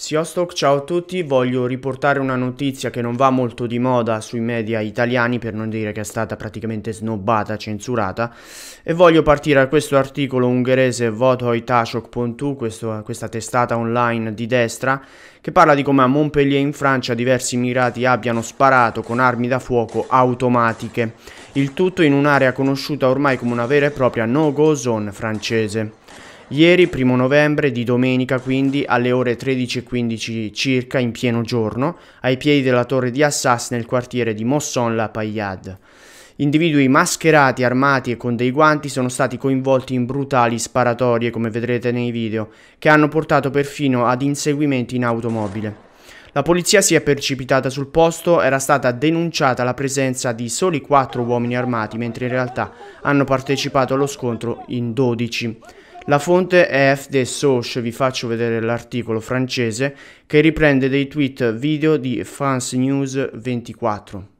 Siostok, ciao a tutti, voglio riportare una notizia che non va molto di moda sui media italiani, per non dire che è stata praticamente snobbata, censurata, e voglio partire da questo articolo ungherese votoitashock.tu, questa testata online di destra, che parla di come a Montpellier in Francia diversi mirati abbiano sparato con armi da fuoco automatiche, il tutto in un'area conosciuta ormai come una vera e propria no-go zone francese. Ieri, primo novembre, di domenica quindi, alle ore 13.15 circa, in pieno giorno, ai piedi della torre di Assas nel quartiere di Mosson-la-Payad. Individui mascherati, armati e con dei guanti sono stati coinvolti in brutali sparatorie, come vedrete nei video, che hanno portato perfino ad inseguimenti in automobile. La polizia si è precipitata sul posto, era stata denunciata la presenza di soli quattro uomini armati, mentre in realtà hanno partecipato allo scontro in 12. La fonte è FD Source, vi faccio vedere l'articolo francese, che riprende dei tweet video di France News 24.